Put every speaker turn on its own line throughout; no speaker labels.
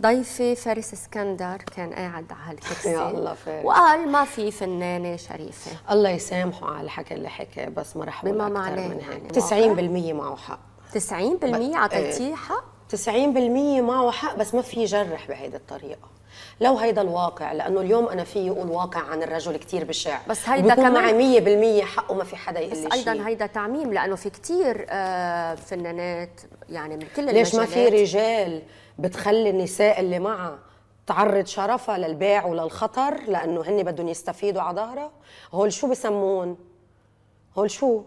ضيفي فارس اسكندر كان قاعد على الكرسي الله فارس وقال ما في فنانه شريفه الله يسامحه على الحكي اللي حكى بس ما رح بما معناه 90% يعني. معه حق 90% اعطيتيه إيه. حق 90% معه حق بس ما في يجرح بهيدي الطريقه لو هيدا الواقع لانه اليوم انا في يقول واقع عن الرجل كثير بشع بس هيدا كمان معي 100% حقه ما في حدا يقول بس ايضا شي. هيدا تعميم لانه في كثير آه، فنانات يعني من كل ليش ما في رجال بتخلي النساء اللي معها تعرض شرفها للبيع وللخطر لانه هن بدهم يستفيدوا على ظهرها هول شو بسمون هول شو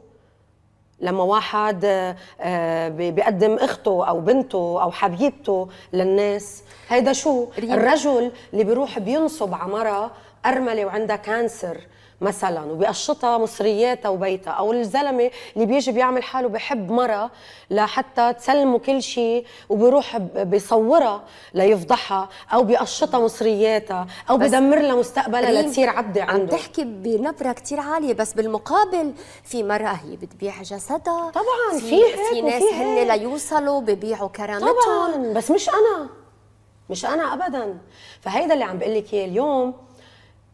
لما واحد آه، آه، بيقدم اخته او بنته او حبيبته للناس هيدا شو الرجل اللي بيروح بينصب على ارمله وعندها كانسر مثلا وبقشطها مصرياتها وبيتها او الزلمه اللي بيجي بيعمل حاله بحب مرة لحتى تسلمه كل شيء وبيروح بيصورها ليفضحها او بقشطها مصرياتها او بدمر لها مستقبلها لتصير عبده عنده عم تحكي بنبره كثير عاليه بس بالمقابل في مره هي بتبيع جسدها طبعا في في, في ناس هن ليوصلوا ببيعوا كرامتهم طبعا بس مش انا مش انا ابدا فهيدا اللي عم بقول لك اياه اليوم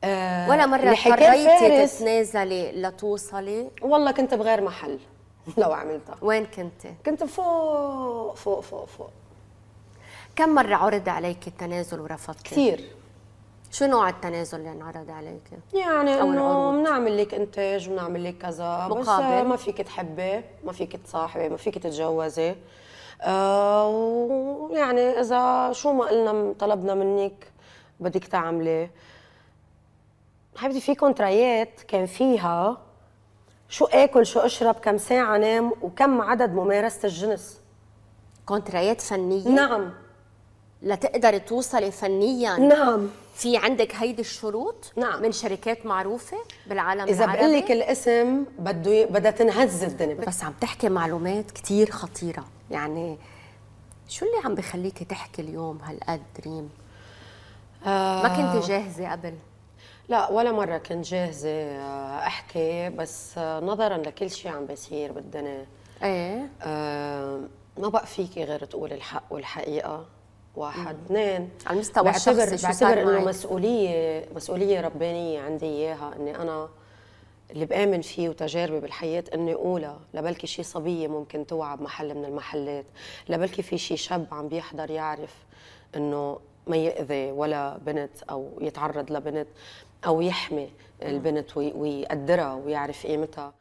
آه، ولا مرة اضطريتي تتنازلي لتوصلي؟ والله كنت بغير محل لو عملتها وين كنتي؟ كنت فوق فوق فوق فوق كم مرة عرض عليك التنازل ورفضتي؟ كثير شو نوع التنازل اللي انعرض عليك؟ يعني انه بنعمل لك انتاج وبنعمل لك كذا مقابل. بس ما فيك تحبي، ما فيك تصاحبي، ما فيك تتجوزي آه، ويعني اذا شو ما قلنا طلبنا منك بدك تعملي حبيبتي في كونترايات كان فيها شو اكل شو اشرب كم ساعه نام وكم عدد ممارسه الجنس كونترايات فنيه نعم لتقدري توصلي فنيا نعم في عندك هيدي الشروط نعم من شركات معروفه بالعالم اذا العربي اذا بقول لك الاسم بده بدها تنهز الدنيا بس عم تحكي معلومات كثير خطيره يعني شو اللي عم بخليكي تحكي اليوم هالقد ريم آه ما كنت جاهزه قبل لا ولا مرة كنت جاهزة آه، أحكي بس آه، نظرا لكل شيء عم بيصير بالدنيا ايه آه، ما بقى فيكي غير تقولي الحق والحقيقة واحد اثنين على المستوى الشخصي بعتبر انه مسؤولية مسؤولية ربانية عندي اياها اني انا اللي بآمن فيه وتجاربي بالحياة إني أولى لبلكي شي صبية ممكن توعى بمحل من المحلات لبلكي في شي شاب عم بيحضر يعرف إنه ما يأذي ولا بنت أو يتعرض لبنت أو يحمي البنت ويقدرها ويعرف قيمتها